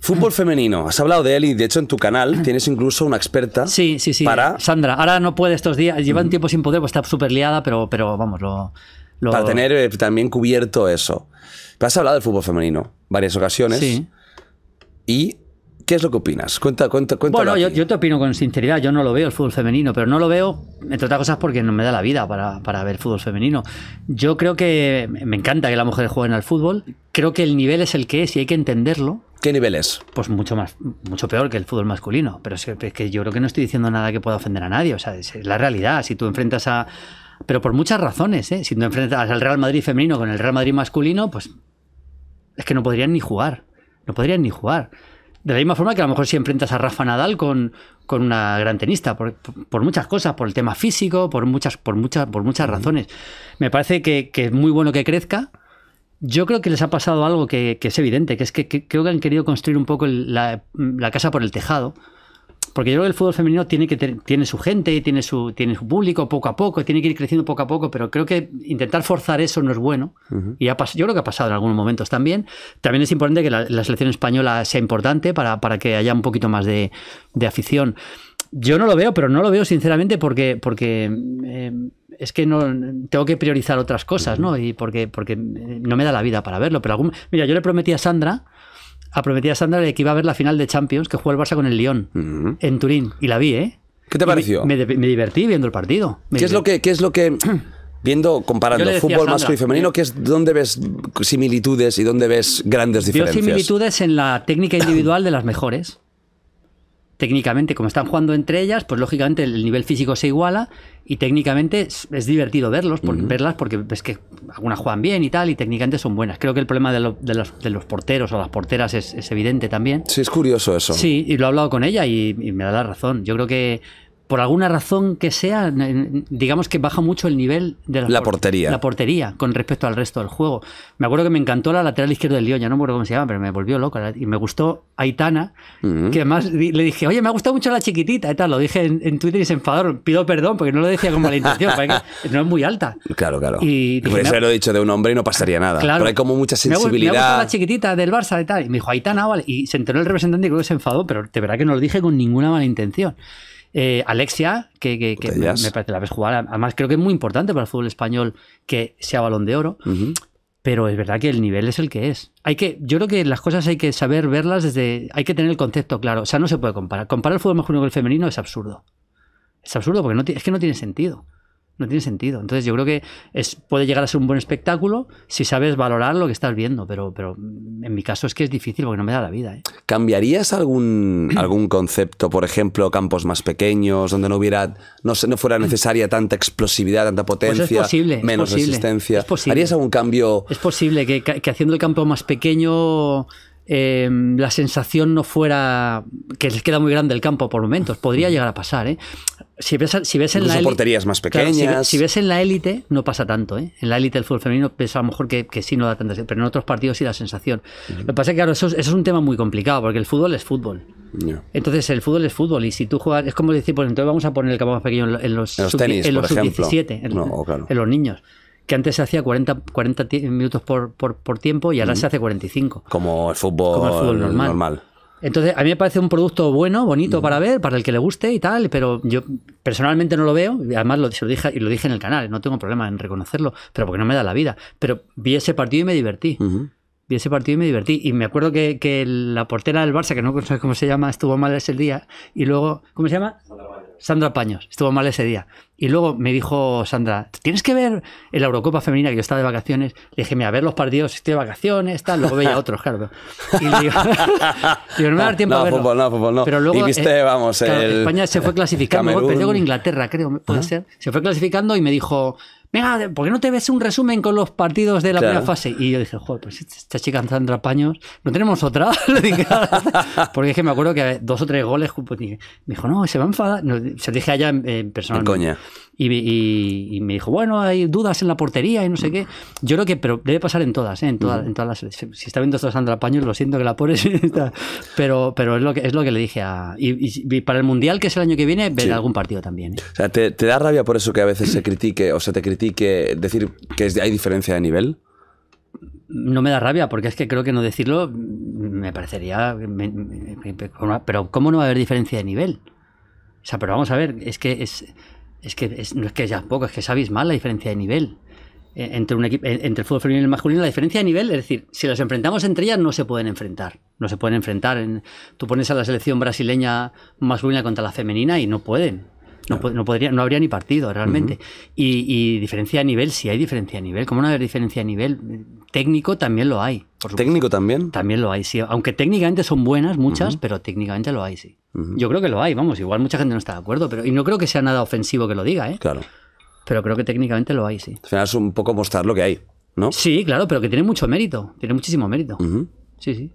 Fútbol femenino, has hablado de él y de hecho en tu canal tienes incluso una experta. Sí, sí, sí. Para... Sandra, ahora no puede estos días, lleva un tiempo sin poder, porque está súper liada, pero, pero vamos, lo, Para tener eh, también cubierto eso. has hablado del fútbol femenino varias ocasiones. Sí. Y ¿Qué es lo que opinas? Cuenta, cuenta, Bueno, yo, te opino con sinceridad. Yo no lo veo el fútbol femenino, pero no lo veo, entre otras cosas, porque no me da la vida para, para ver fútbol femenino. Yo creo que me encanta que las mujeres jueguen al fútbol. Creo que el nivel es el que es y hay que entenderlo. ¿Qué nivel es? Pues mucho más, mucho peor que el fútbol masculino. Pero es que, yo creo que no estoy diciendo nada que pueda ofender a nadie. O sea, es la realidad. Si tú enfrentas a. Pero por muchas razones, ¿eh? Si tú enfrentas al Real Madrid femenino con el Real Madrid masculino, pues. Es que no podrían ni jugar. No podrían ni jugar. De la misma forma que a lo mejor si enfrentas a Rafa Nadal con, una gran tenista, por, muchas cosas, por el tema físico, por muchas, por muchas, por muchas razones. Me parece que, es muy bueno que crezca. Yo creo que les ha pasado algo que, es evidente, que es que, creo que han querido construir un poco la, la, casa por el tejado. Porque yo creo que el fútbol femenino tiene, que tiene su gente, tiene su, tiene su público poco a poco, tiene que ir creciendo poco a poco, pero creo que intentar forzar eso no es bueno. Y yo creo que ha pasado en algunos momentos también. También es importante que la, selección española sea importante para, para, que haya un poquito más de, de afición. Yo no lo veo, pero no lo veo sinceramente porque, porque eh, es que no tengo que priorizar otras cosas, ¿no? Y porque, porque eh, no me da la vida para verlo. Pero mira, yo le prometí a Sandra a prometida Sandra de que iba a ver la final de Champions que jugó el Barça con el Lyon en Turín. Y la vi, ¿eh? ¿Qué te pareció? Me, divertí viendo el partido. ¿Qué, es lo que, ¿Qué es lo que.? Viendo, comparando fútbol masculino y femenino, ¿eh? es, ¿dónde ves similitudes y dónde ves grandes diferencias? Veo similitudes en la técnica individual de las mejores técnicamente, como están jugando entre ellas, pues lógicamente el nivel físico se iguala y técnicamente es, divertido verlos, verlas porque ves que algunas juegan bien y tal, y técnicamente son buenas. Creo que el problema de, los, porteros o las porteras es, evidente también. Sí, es curioso eso. Sí, y lo he hablado con ella y me da la razón. Yo creo que por alguna razón que sea, digamos que baja mucho el nivel de la, portería. La portería con respecto al resto del juego. Me acuerdo que me encantó la lateral izquierda del Lyon, ya no me acuerdo cómo se llama, pero me volvió loca Y me gustó Aitana, que además le dije, oye, me ha gustado mucho la chiquitita y tal. Lo dije en, Twitter y se enfadó Pido perdón porque no lo decía con mala intención, no es muy alta. Claro, claro. Y pues dije, lo he dicho de un hombre y no pasaría nada. Claro, pero hay como mucha sensibilidad. Me ha, gustado la chiquitita del Barça y tal. Y me dijo, Aitana, vale. Y se enteró el representante y creo que se enfadó, pero de verdad que no lo dije con ninguna mala intención. Eh, Alexia, que, me, parece la vez jugar. Además, creo que es muy importante para el fútbol español que sea balón de oro. Pero es verdad que el nivel es el que es. Hay que, yo creo que las cosas hay que saber verlas desde. Hay que tener el concepto claro. O sea, no se puede comparar. Comparar el fútbol masculino con el femenino es absurdo. Es absurdo porque no, es que no tiene sentido. No tiene sentido. Entonces yo creo que es, puede llegar a ser un buen espectáculo si sabes valorar lo que estás viendo, pero, pero en mi caso es que es difícil porque no me da la vida. ¿eh? ¿Cambiarías algún, algún concepto, por ejemplo, campos más pequeños, donde no hubiera, no, no fuera necesaria tanta explosividad, tanta pues potencia, es posible, menos resistencia? ¿Harías algún cambio? Es posible que, haciendo el campo más pequeño eh, la sensación no fuera que les queda muy grande el campo por momentos. Podría llegar a pasar, ¿eh? Si ves, en la élite, no pasa tanto. ¿eh? En la élite del fútbol femenino pesa a lo mejor que, sí no da tanta pero en otros partidos sí da sensación. Lo que pasa es que, claro, eso, es un tema muy complicado, porque el fútbol es fútbol. Entonces, el fútbol es fútbol, y si tú juegas, es como decir, pues entonces vamos a poner el campo más pequeño en los, en los 17, en, los niños que antes se hacía 40, 40 minutos por, tiempo y ahora se hace 45. Como el fútbol, Como el fútbol normal. Entonces, a mí me parece un producto bueno, bonito para ver, para el que le guste y tal, pero yo personalmente no lo veo, además lo, dije, y lo dije en el canal, no tengo problema en reconocerlo, pero porque no me da la vida. Pero vi ese partido y me divertí. Vi ese partido y me divertí. Y me acuerdo que, la portera del Barça, que no sé cómo se llama, estuvo mal ese día, y luego, ¿cómo se llama? Sandra Paños, estuvo mal ese día. Y luego me dijo Sandra, tienes que ver el la Eurocopa Femenina, que yo estaba de vacaciones. Le dije, mira, a ver los partidos, estoy de vacaciones, tal. Luego veía otros, claro. Y le digo, no me va a tiempo no, a verlo. Fútbol, no, fútbol, no. Pero luego, viste, eh, vamos, España se fue clasificando, perdió con Inglaterra, creo, puede ser. Se fue clasificando y me dijo, venga, ¿por qué no te ves un resumen con los partidos de la primera fase? Y yo dije, joder, pues este, esta chica Sandra Paños, ¿no tenemos otra? Ah, Porque es que me acuerdo que dos o tres goles, pues me dijo, no, se va a enfadar. se lo dije allá en, personal. persona y, me dijo, bueno, hay dudas en la portería y no sé qué. Yo creo que pero debe pasar en todas, ¿eh? en, todas en todas Si está viendo esto Sandra Paños, lo siento que la pones, pero, pero es, lo que, es lo que le dije a... Y, para el Mundial, que es el año que viene, ver algún partido también. ¿eh? O sea, ¿te, da rabia por eso que a veces se critique o se te critique decir que hay diferencia de nivel? no me da rabia, porque es que creo que no decirlo me parecería. pero, ¿cómo no va a haber diferencia de nivel? O sea, pero vamos a ver, es que es es que es, no es que haya poco, es que sabéis mal la diferencia de nivel. E, entre, un equipo, e, entre el fútbol femenino y el masculino, la diferencia de nivel, es decir, si las enfrentamos entre ellas, no se pueden enfrentar. No se pueden enfrentar. tú pones a la selección brasileña masculina contra la femenina y no pueden. No, podría, no habría ni partido realmente. y, diferencia de nivel, si sí, hay diferencia de nivel. ¿Cómo no haber diferencia de nivel? Técnico también lo hay. ¿Técnico también? También lo hay, sí. Aunque técnicamente son buenas muchas, pero técnicamente lo hay, sí. Yo creo que lo hay, vamos. Igual mucha gente no está de acuerdo, pero y no creo que sea nada ofensivo que lo diga, ¿eh? Claro. Pero creo que técnicamente lo hay, sí. Al final es un poco mostrar lo que hay, ¿no? Sí, claro, pero que tiene mucho mérito. Tiene muchísimo mérito. Sí, sí.